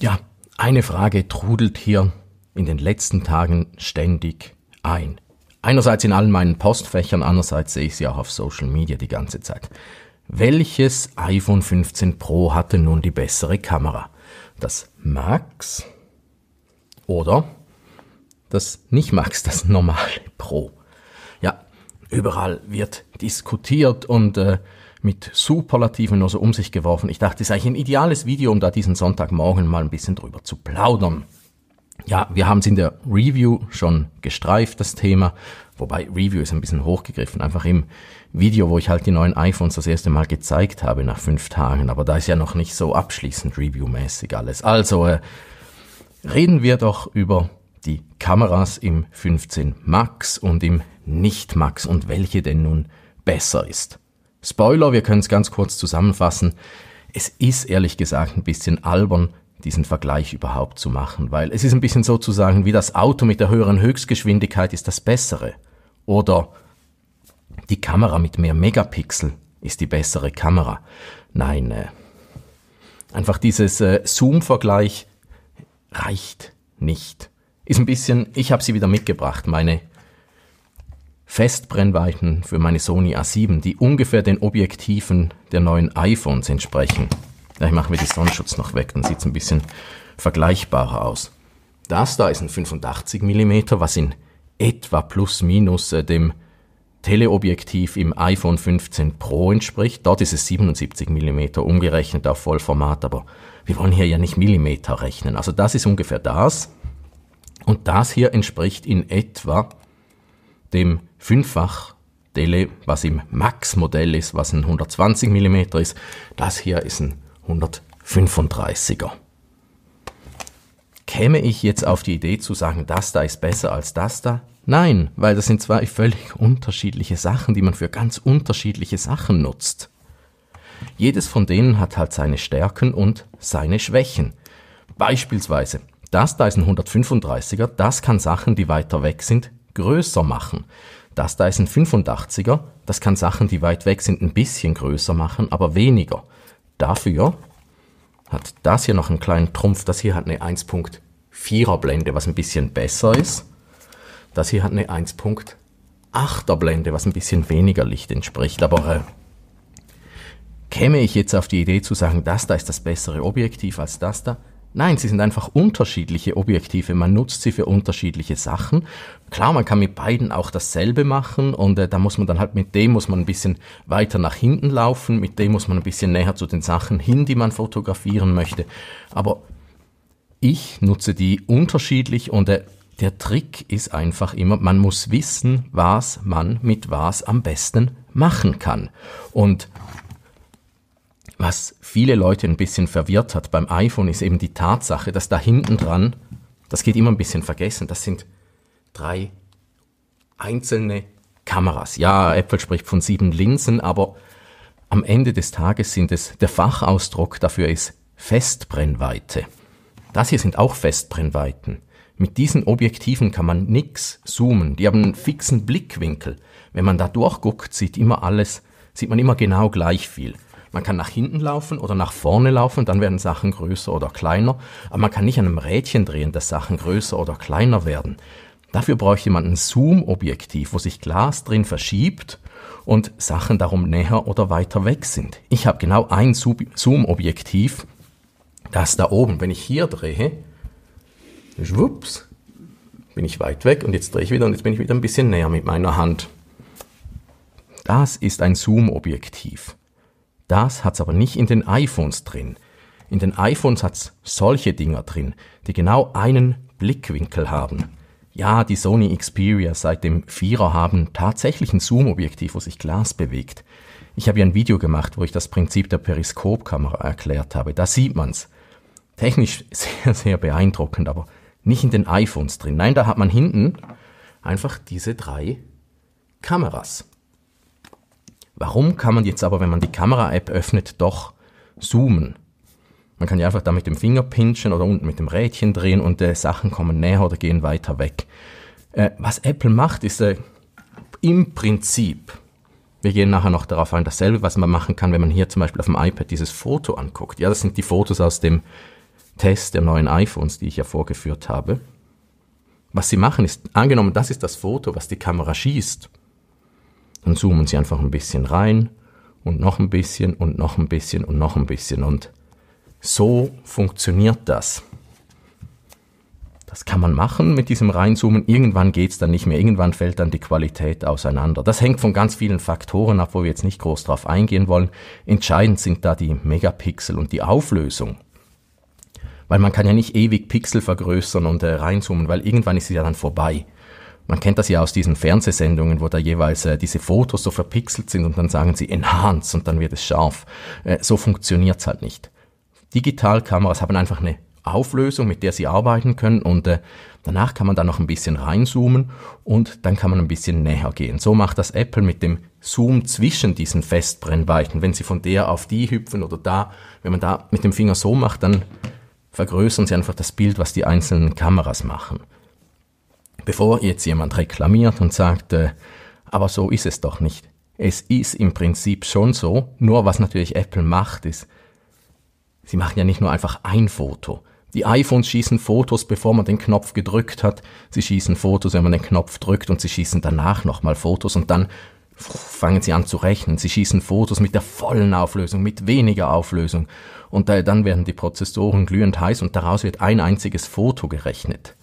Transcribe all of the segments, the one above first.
Ja, eine Frage trudelt hier in den letzten Tagen ständig ein. Einerseits in allen meinen Postfächern, andererseits sehe ich sie auch auf Social Media die ganze Zeit. Welches iPhone 15 Pro hatte nun die bessere Kamera? Das Max oder das nicht Max, das normale Pro? Ja, überall wird diskutiert und äh, mit Superlativen nur so um sich geworfen. Ich dachte, es ist eigentlich ein ideales Video, um da diesen Sonntagmorgen mal ein bisschen drüber zu plaudern. Ja, wir haben es in der Review schon gestreift, das Thema. Wobei Review ist ein bisschen hochgegriffen. Einfach im Video, wo ich halt die neuen iPhones das erste Mal gezeigt habe nach fünf Tagen. Aber da ist ja noch nicht so abschließend reviewmäßig alles. Also äh, reden wir doch über die Kameras im 15 Max und im Nicht Max und welche denn nun besser ist. Spoiler, wir können es ganz kurz zusammenfassen. Es ist ehrlich gesagt ein bisschen albern, diesen Vergleich überhaupt zu machen, weil es ist ein bisschen sozusagen wie das Auto mit der höheren Höchstgeschwindigkeit ist das bessere oder die Kamera mit mehr Megapixel ist die bessere Kamera. Nein, äh, einfach dieses äh, Zoom-Vergleich reicht nicht. Ist ein bisschen, ich habe sie wieder mitgebracht, meine Festbrennweiten für meine Sony A7, die ungefähr den Objektiven der neuen iPhones entsprechen. ich mache mir den Sonnenschutz noch weg, dann sieht es ein bisschen vergleichbarer aus. Das da ist ein 85 mm, was in etwa plus minus äh, dem Teleobjektiv im iPhone 15 Pro entspricht. Dort ist es 77 mm umgerechnet auf Vollformat, aber wir wollen hier ja nicht Millimeter rechnen. Also das ist ungefähr das. Und das hier entspricht in etwa dem fünffach Tele, was im Max-Modell ist, was ein 120 mm ist. Das hier ist ein 135er. Käme ich jetzt auf die Idee zu sagen, das da ist besser als das da? Nein, weil das sind zwei völlig unterschiedliche Sachen, die man für ganz unterschiedliche Sachen nutzt. Jedes von denen hat halt seine Stärken und seine Schwächen. Beispielsweise, das da ist ein 135er, das kann Sachen, die weiter weg sind, größer machen. Das da ist ein 85er, das kann Sachen, die weit weg sind, ein bisschen größer machen, aber weniger. Dafür hat das hier noch einen kleinen Trumpf, das hier hat eine 1.4er Blende, was ein bisschen besser ist. Das hier hat eine 1.8er Blende, was ein bisschen weniger Licht entspricht, aber äh, käme ich jetzt auf die Idee zu sagen, das da ist das bessere Objektiv als das da, Nein, sie sind einfach unterschiedliche Objektive. Man nutzt sie für unterschiedliche Sachen. Klar, man kann mit beiden auch dasselbe machen und äh, da muss man dann halt mit dem muss man ein bisschen weiter nach hinten laufen, mit dem muss man ein bisschen näher zu den Sachen hin, die man fotografieren möchte. Aber ich nutze die unterschiedlich und äh, der Trick ist einfach immer, man muss wissen, was man mit was am besten machen kann. Und was viele Leute ein bisschen verwirrt hat beim iPhone, ist eben die Tatsache, dass da hinten dran, das geht immer ein bisschen vergessen, das sind drei einzelne Kameras. Ja, Apple spricht von sieben Linsen, aber am Ende des Tages sind es, der Fachausdruck dafür ist Festbrennweite. Das hier sind auch Festbrennweiten. Mit diesen Objektiven kann man nix zoomen. Die haben einen fixen Blickwinkel. Wenn man da durchguckt, sieht immer alles, sieht man immer genau gleich viel. Man kann nach hinten laufen oder nach vorne laufen, dann werden Sachen größer oder kleiner. Aber man kann nicht an einem Rädchen drehen, dass Sachen größer oder kleiner werden. Dafür braucht jemand ein Zoom-Objektiv, wo sich Glas drin verschiebt und Sachen darum näher oder weiter weg sind. Ich habe genau ein Zoom-Objektiv, das da oben. Wenn ich hier drehe, schwupps, bin ich weit weg und jetzt drehe ich wieder und jetzt bin ich wieder ein bisschen näher mit meiner Hand. Das ist ein Zoom-Objektiv. Das hat es aber nicht in den iPhones drin. In den iPhones hat es solche Dinger drin, die genau einen Blickwinkel haben. Ja, die Sony Xperia seit dem 4er haben tatsächlich ein Zoom-Objektiv, wo sich Glas bewegt. Ich habe ja ein Video gemacht, wo ich das Prinzip der Periskopkamera erklärt habe. Da sieht man es. Technisch sehr, sehr beeindruckend, aber nicht in den iPhones drin. Nein, da hat man hinten einfach diese drei Kameras. Warum kann man jetzt aber, wenn man die Kamera-App öffnet, doch zoomen? Man kann ja einfach da mit dem Finger pinchen oder unten mit dem Rädchen drehen und äh, Sachen kommen näher oder gehen weiter weg. Äh, was Apple macht, ist äh, im Prinzip, wir gehen nachher noch darauf ein, dasselbe, was man machen kann, wenn man hier zum Beispiel auf dem iPad dieses Foto anguckt. Ja, das sind die Fotos aus dem Test der neuen iPhones, die ich ja vorgeführt habe. Was sie machen ist, angenommen, das ist das Foto, was die Kamera schießt dann zoomen sie einfach ein bisschen rein und noch ein bisschen und noch ein bisschen und noch ein bisschen. Und so funktioniert das. Das kann man machen mit diesem Reinzoomen. Irgendwann geht es dann nicht mehr. Irgendwann fällt dann die Qualität auseinander. Das hängt von ganz vielen Faktoren ab, wo wir jetzt nicht groß drauf eingehen wollen. Entscheidend sind da die Megapixel und die Auflösung. Weil man kann ja nicht ewig Pixel vergrößern und äh, reinzoomen, weil irgendwann ist sie ja dann vorbei. Man kennt das ja aus diesen Fernsehsendungen, wo da jeweils äh, diese Fotos so verpixelt sind und dann sagen sie enhance und dann wird es scharf. Äh, so es halt nicht. Digitalkameras haben einfach eine Auflösung, mit der sie arbeiten können und äh, danach kann man da noch ein bisschen reinzoomen und dann kann man ein bisschen näher gehen. So macht das Apple mit dem Zoom zwischen diesen Festbrennweiten. Wenn sie von der auf die hüpfen oder da, wenn man da mit dem Finger so macht, dann vergrößern sie einfach das Bild, was die einzelnen Kameras machen. Bevor jetzt jemand reklamiert und sagt, äh, aber so ist es doch nicht. Es ist im Prinzip schon so, nur was natürlich Apple macht ist, sie machen ja nicht nur einfach ein Foto. Die iPhones schießen Fotos, bevor man den Knopf gedrückt hat. Sie schießen Fotos, wenn man den Knopf drückt und sie schießen danach nochmal Fotos und dann fangen sie an zu rechnen. Sie schießen Fotos mit der vollen Auflösung, mit weniger Auflösung. Und äh, dann werden die Prozessoren glühend heiß und daraus wird ein einziges Foto gerechnet.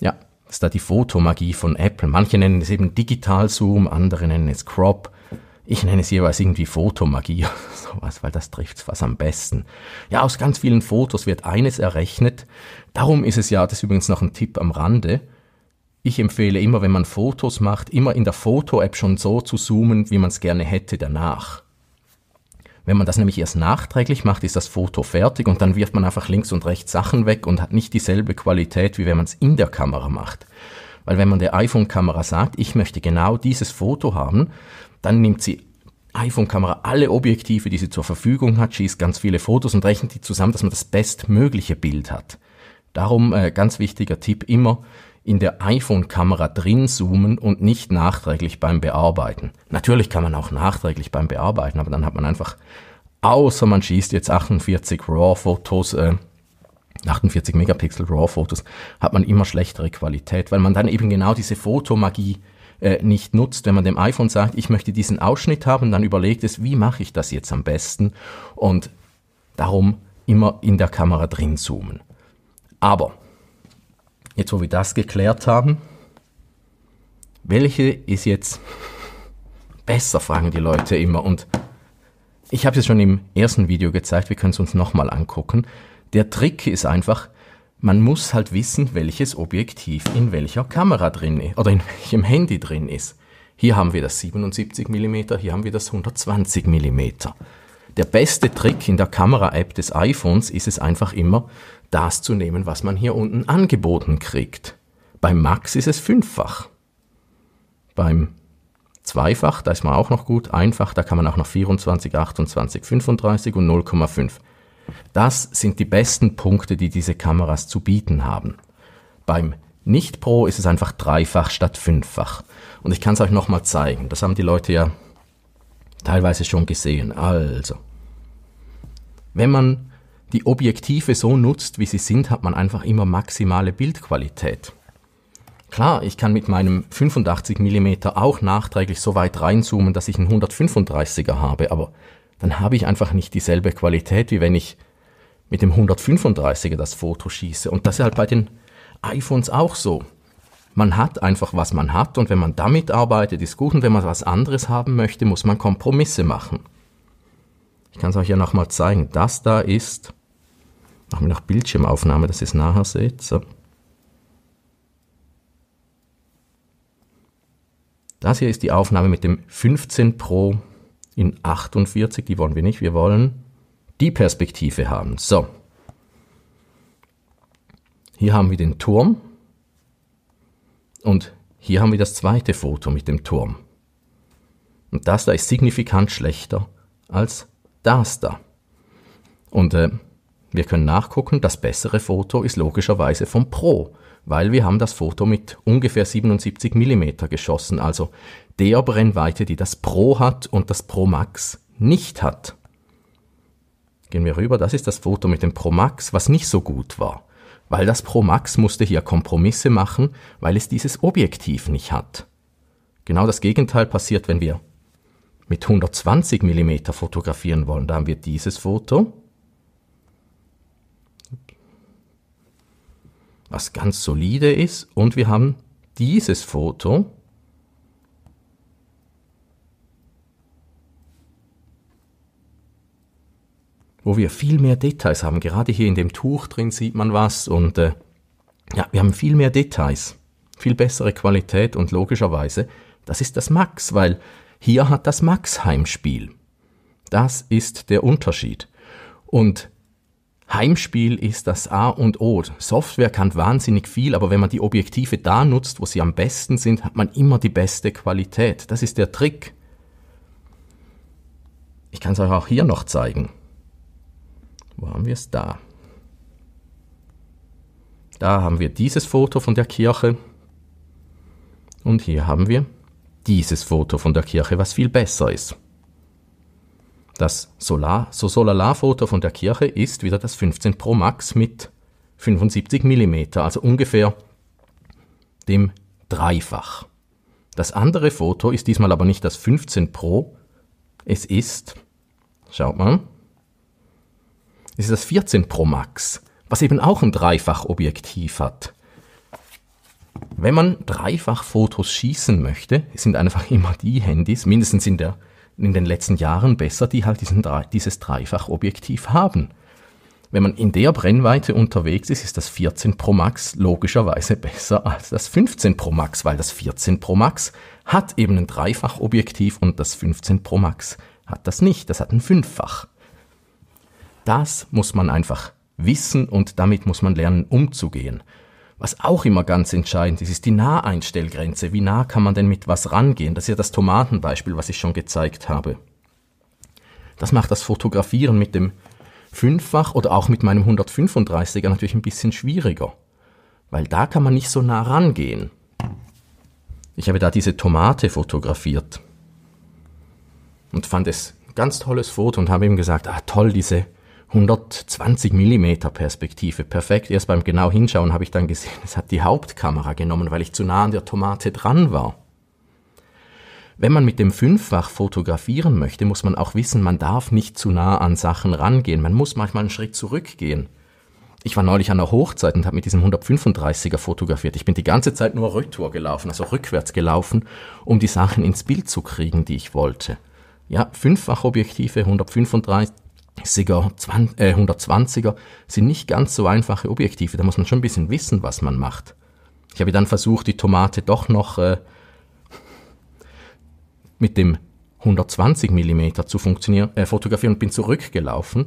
Ja, ist da die Fotomagie von Apple. Manche nennen es eben Digitalzoom, andere nennen es Crop. Ich nenne es jeweils irgendwie Fotomagie oder sowas, weil das trifft es fast am besten. Ja, aus ganz vielen Fotos wird eines errechnet. Darum ist es ja, das ist übrigens noch ein Tipp am Rande. Ich empfehle immer, wenn man Fotos macht, immer in der Foto-App schon so zu zoomen, wie man es gerne hätte danach. Wenn man das nämlich erst nachträglich macht, ist das Foto fertig und dann wirft man einfach links und rechts Sachen weg und hat nicht dieselbe Qualität, wie wenn man es in der Kamera macht. Weil wenn man der iPhone-Kamera sagt, ich möchte genau dieses Foto haben, dann nimmt sie iPhone-Kamera alle Objektive, die sie zur Verfügung hat, schießt ganz viele Fotos und rechnet die zusammen, dass man das bestmögliche Bild hat. Darum äh, ganz wichtiger Tipp immer, in der iPhone-Kamera drin zoomen und nicht nachträglich beim Bearbeiten. Natürlich kann man auch nachträglich beim Bearbeiten, aber dann hat man einfach, außer man schießt jetzt 48 RAW-Fotos, äh, 48 Megapixel RAW-Fotos, hat man immer schlechtere Qualität, weil man dann eben genau diese Fotomagie äh, nicht nutzt, wenn man dem iPhone sagt, ich möchte diesen Ausschnitt haben, dann überlegt es, wie mache ich das jetzt am besten und darum immer in der Kamera drin zoomen. Aber jetzt wo wir das geklärt haben, welche ist jetzt besser, fragen die Leute immer. Und ich habe es schon im ersten Video gezeigt, wir können es uns nochmal angucken. Der Trick ist einfach, man muss halt wissen, welches Objektiv in welcher Kamera drin ist oder in welchem Handy drin ist. Hier haben wir das 77 mm, hier haben wir das 120 mm. Der beste Trick in der Kamera-App des iPhones ist es einfach immer, das zu nehmen, was man hier unten angeboten kriegt. Beim Max ist es fünffach. Beim Zweifach, da ist man auch noch gut, einfach, da kann man auch noch 24, 28, 35 und 0,5. Das sind die besten Punkte, die diese Kameras zu bieten haben. Beim Nicht-Pro ist es einfach dreifach statt fünffach. Und ich kann es euch nochmal zeigen. Das haben die Leute ja teilweise schon gesehen. Also, wenn man die Objektive so nutzt, wie sie sind, hat man einfach immer maximale Bildqualität. Klar, ich kann mit meinem 85 mm auch nachträglich so weit reinzoomen, dass ich einen 135er habe, aber dann habe ich einfach nicht dieselbe Qualität, wie wenn ich mit dem 135er das Foto schieße. Und das ist halt bei den iPhones auch so. Man hat einfach, was man hat und wenn man damit arbeitet, ist gut und wenn man was anderes haben möchte, muss man Kompromisse machen. Ich kann es euch ja nochmal zeigen. Das da ist Machen wir noch Bildschirmaufnahme, dass ihr es nachher seht. So. Das hier ist die Aufnahme mit dem 15 Pro in 48, die wollen wir nicht, wir wollen die Perspektive haben. So. Hier haben wir den Turm und hier haben wir das zweite Foto mit dem Turm. Und das da ist signifikant schlechter als das da. Und äh, wir können nachgucken, das bessere Foto ist logischerweise vom Pro, weil wir haben das Foto mit ungefähr 77 mm geschossen, also der Brennweite, die das Pro hat und das Pro Max nicht hat. Gehen wir rüber, das ist das Foto mit dem Pro Max, was nicht so gut war, weil das Pro Max musste hier Kompromisse machen, weil es dieses Objektiv nicht hat. Genau das Gegenteil passiert, wenn wir mit 120 mm fotografieren wollen. Da haben wir dieses Foto was ganz solide ist. Und wir haben dieses Foto. wo wir viel mehr Details haben. Gerade hier in dem Tuch drin sieht man was und äh, ja, wir haben viel mehr Details, viel bessere Qualität und logischerweise, das ist das Max, weil hier hat das Max Heimspiel. Das ist der Unterschied. Und Heimspiel ist das A und O. Software kann wahnsinnig viel, aber wenn man die Objektive da nutzt, wo sie am besten sind, hat man immer die beste Qualität. Das ist der Trick. Ich kann es euch auch hier noch zeigen. Wo haben wir es da? Da haben wir dieses Foto von der Kirche. Und hier haben wir dieses Foto von der Kirche, was viel besser ist. Das Solar, so Solarlarfoto von der Kirche ist wieder das 15 Pro Max mit 75 mm, also ungefähr dem Dreifach. Das andere Foto ist diesmal aber nicht das 15 Pro, es ist, schaut mal, es ist das 14 Pro Max, was eben auch ein Dreifachobjektiv hat. Wenn man Dreifachfotos schießen möchte, sind einfach immer die Handys, mindestens in der in den letzten Jahren besser, die halt diesen, dieses Dreifachobjektiv haben. Wenn man in der Brennweite unterwegs ist, ist das 14 Pro Max logischerweise besser als das 15 Pro Max, weil das 14 Pro Max hat eben ein Dreifachobjektiv und das 15 Pro Max hat das nicht, das hat ein Fünffach. Das muss man einfach wissen und damit muss man lernen umzugehen. Was auch immer ganz entscheidend ist, ist die Naheinstellgrenze. Wie nah kann man denn mit was rangehen? Das ist ja das Tomatenbeispiel, was ich schon gezeigt habe. Das macht das Fotografieren mit dem Fünffach oder auch mit meinem 135er natürlich ein bisschen schwieriger, weil da kann man nicht so nah rangehen. Ich habe da diese Tomate fotografiert und fand es ein ganz tolles Foto und habe ihm gesagt, ah toll, diese 120 mm Perspektive. Perfekt. Erst beim genau hinschauen habe ich dann gesehen, es hat die Hauptkamera genommen, weil ich zu nah an der Tomate dran war. Wenn man mit dem Fünffach fotografieren möchte, muss man auch wissen, man darf nicht zu nah an Sachen rangehen. Man muss manchmal einen Schritt zurückgehen. Ich war neulich an der Hochzeit und habe mit diesem 135er fotografiert. Ich bin die ganze Zeit nur Retour gelaufen, also rückwärts gelaufen, um die Sachen ins Bild zu kriegen, die ich wollte. Ja, Fünffachobjektive, 135, Siger 20, äh, 120er sind nicht ganz so einfache Objektive. Da muss man schon ein bisschen wissen, was man macht. Ich habe dann versucht, die Tomate doch noch äh, mit dem 120 mm zu funktionieren, äh, fotografieren und bin zurückgelaufen.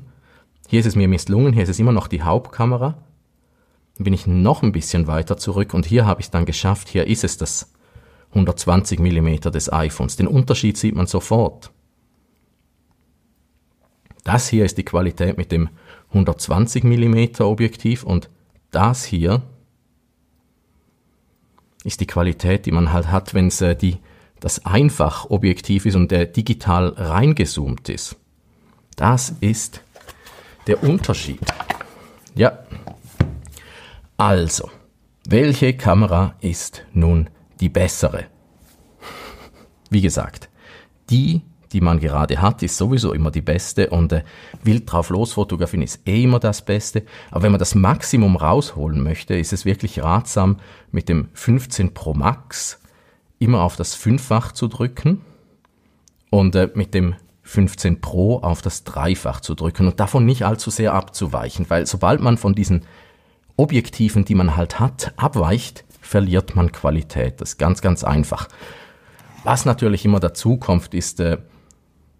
Hier ist es mir misslungen, hier ist es immer noch die Hauptkamera. Dann bin ich noch ein bisschen weiter zurück und hier habe ich es dann geschafft. Hier ist es das 120 mm des iPhones. Den Unterschied sieht man sofort. Das hier ist die Qualität mit dem 120 mm Objektiv und das hier ist die Qualität, die man halt hat, wenn es äh, die, das einfach Objektiv ist und der äh, digital reingezoomt ist. Das ist der Unterschied. Ja. Also, welche Kamera ist nun die bessere? Wie gesagt, die die man gerade hat, ist sowieso immer die beste und äh, wild drauf los fotografieren ist eh immer das Beste. Aber wenn man das Maximum rausholen möchte, ist es wirklich ratsam, mit dem 15 Pro Max immer auf das Fünffach zu drücken und äh, mit dem 15 Pro auf das Dreifach zu drücken und davon nicht allzu sehr abzuweichen, weil sobald man von diesen Objektiven, die man halt hat, abweicht, verliert man Qualität. Das ist ganz, ganz einfach. Was natürlich immer dazu kommt, ist, äh,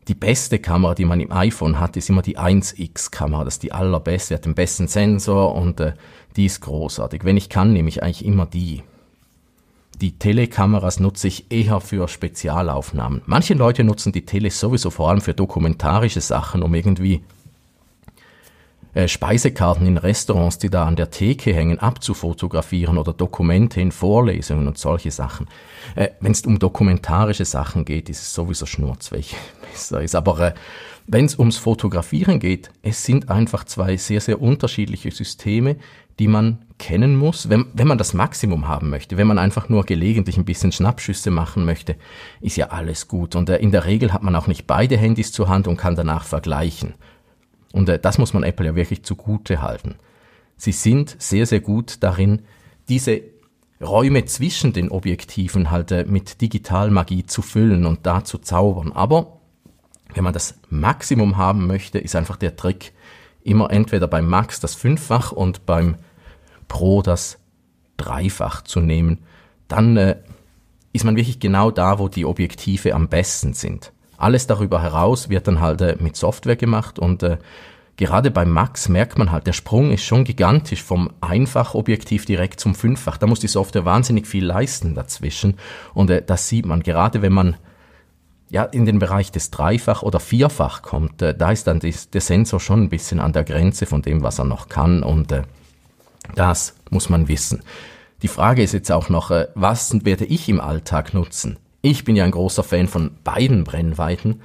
die beste Kamera, die man im iPhone hat, ist immer die 1X-Kamera. Das ist die allerbeste, hat den besten Sensor und äh, die ist großartig. Wenn ich kann, nehme ich eigentlich immer die. Die Telekameras nutze ich eher für Spezialaufnahmen. Manche Leute nutzen die Tele sowieso vor allem für dokumentarische Sachen, um irgendwie äh, Speisekarten in Restaurants, die da an der Theke hängen, abzufotografieren oder Dokumente in Vorlesungen und solche Sachen. Äh, wenn es um dokumentarische Sachen geht, ist es sowieso schnurzweg besser ist. Aber äh, wenn es ums Fotografieren geht, es sind einfach zwei sehr, sehr unterschiedliche Systeme, die man kennen muss, wenn, wenn man das Maximum haben möchte. Wenn man einfach nur gelegentlich ein bisschen Schnappschüsse machen möchte, ist ja alles gut. Und äh, in der Regel hat man auch nicht beide Handys zur Hand und kann danach vergleichen. Und äh, das muss man Apple ja wirklich zugute halten. Sie sind sehr, sehr gut darin, diese Räume zwischen den Objektiven halt äh, mit Digitalmagie zu füllen und da zu zaubern. Aber wenn man das Maximum haben möchte, ist einfach der Trick immer entweder beim Max das Fünffach und beim Pro das Dreifach zu nehmen. Dann äh, ist man wirklich genau da, wo die Objektive am besten sind. Alles darüber heraus wird dann halt äh, mit Software gemacht und äh, gerade bei Max merkt man halt, der Sprung ist schon gigantisch vom Einfachobjektiv direkt zum Fünffach. Da muss die Software wahnsinnig viel leisten dazwischen. Und äh, das sieht man gerade, wenn man ja, in den Bereich des Dreifach- oder Vierfach kommt. Äh, da ist dann des, der Sensor schon ein bisschen an der Grenze von dem, was er noch kann. Und äh, das muss man wissen. Die Frage ist jetzt auch noch, äh, was werde ich im Alltag nutzen? Ich bin ja ein großer Fan von beiden Brennweiten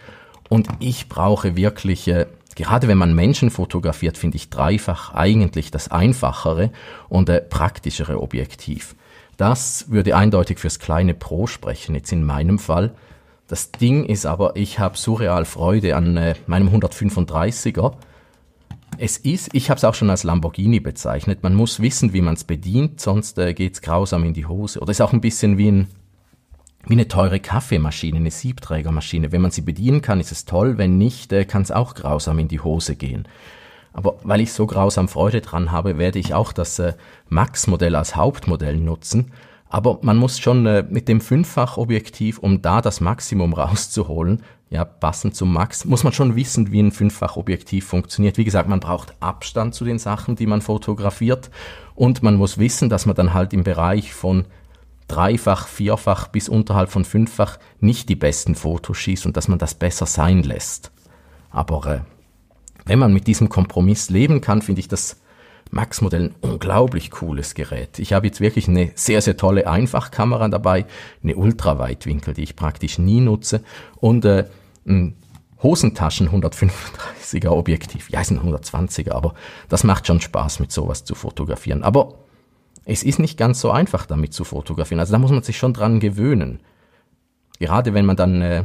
und ich brauche wirklich, äh, gerade wenn man Menschen fotografiert, finde ich dreifach eigentlich das einfachere und äh, praktischere Objektiv. Das würde eindeutig fürs kleine Pro sprechen, jetzt in meinem Fall. Das Ding ist aber, ich habe surreal Freude an äh, meinem 135er. Es ist, ich habe es auch schon als Lamborghini bezeichnet, man muss wissen, wie man es bedient, sonst äh, geht es grausam in die Hose. Oder ist auch ein bisschen wie ein wie eine teure Kaffeemaschine, eine Siebträgermaschine. Wenn man sie bedienen kann, ist es toll, wenn nicht, äh, kann es auch grausam in die Hose gehen. Aber weil ich so grausam Freude dran habe, werde ich auch das äh, Max-Modell als Hauptmodell nutzen. Aber man muss schon äh, mit dem Fünffachobjektiv, um da das Maximum rauszuholen, ja, passend zum Max, muss man schon wissen, wie ein Fünffachobjektiv funktioniert. Wie gesagt, man braucht Abstand zu den Sachen, die man fotografiert und man muss wissen, dass man dann halt im Bereich von dreifach, vierfach bis unterhalb von fünffach nicht die besten Fotos schießt und dass man das besser sein lässt. Aber äh, wenn man mit diesem Kompromiss leben kann, finde ich das Max-Modell ein unglaublich cooles Gerät. Ich habe jetzt wirklich eine sehr, sehr tolle Einfachkamera dabei, eine Ultraweitwinkel, die ich praktisch nie nutze und äh, ein Hosentaschen 135er Objektiv. Ja, ist ein 120er, aber das macht schon Spaß, mit sowas zu fotografieren. Aber es ist nicht ganz so einfach, damit zu fotografieren. Also da muss man sich schon dran gewöhnen. Gerade wenn man dann, äh,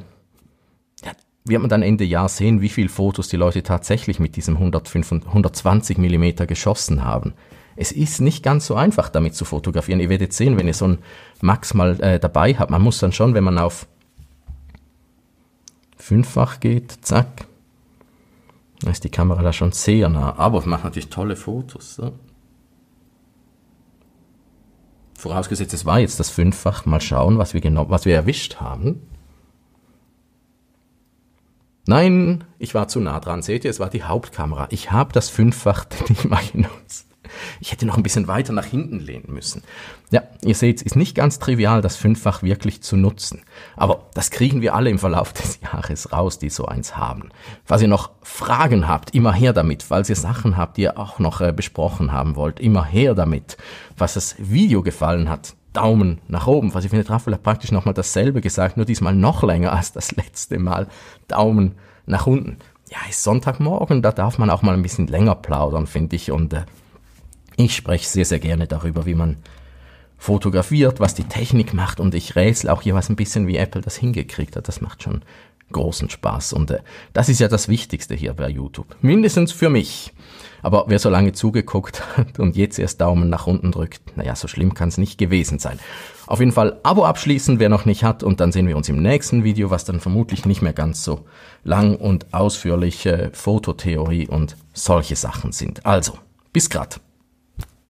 wird man dann Ende Jahr sehen, wie viele Fotos die Leute tatsächlich mit diesem 105, 120 mm geschossen haben. Es ist nicht ganz so einfach, damit zu fotografieren. Ihr werdet sehen, wenn ihr so ein Max mal äh, dabei habt. Man muss dann schon, wenn man auf fünffach geht, zack, da ist die Kamera da schon sehr nah. Aber es macht natürlich tolle Fotos. So. Vorausgesetzt, es war jetzt das Fünffach. Mal schauen, was wir genau, was wir erwischt haben. Nein, ich war zu nah dran. Seht ihr, es war die Hauptkamera. Ich habe das Fünffach nicht mal genutzt. Ich hätte noch ein bisschen weiter nach hinten lehnen müssen. Ja, ihr seht, es ist nicht ganz trivial, das Fünffach wirklich zu nutzen. Aber das kriegen wir alle im Verlauf des Jahres raus, die so eins haben. Falls ihr noch Fragen habt, immer her damit. Falls ihr Sachen habt, die ihr auch noch äh, besprochen haben wollt, immer her damit. Was das Video gefallen hat, Daumen nach oben. Falls ihr findet, Raphael hat praktisch nochmal dasselbe gesagt, nur diesmal noch länger als das letzte Mal. Daumen nach unten. Ja, ist Sonntagmorgen, da darf man auch mal ein bisschen länger plaudern, finde ich. Und äh, ich spreche sehr, sehr gerne darüber, wie man fotografiert, was die Technik macht und ich rätsel auch jeweils ein bisschen, wie Apple das hingekriegt hat. Das macht schon großen Spaß und äh, das ist ja das Wichtigste hier bei YouTube. Mindestens für mich. Aber wer so lange zugeguckt hat und jetzt erst Daumen nach unten drückt, naja, so schlimm kann es nicht gewesen sein. Auf jeden Fall Abo abschließen, wer noch nicht hat und dann sehen wir uns im nächsten Video, was dann vermutlich nicht mehr ganz so lang und ausführliche Fototheorie und solche Sachen sind. Also, bis grad.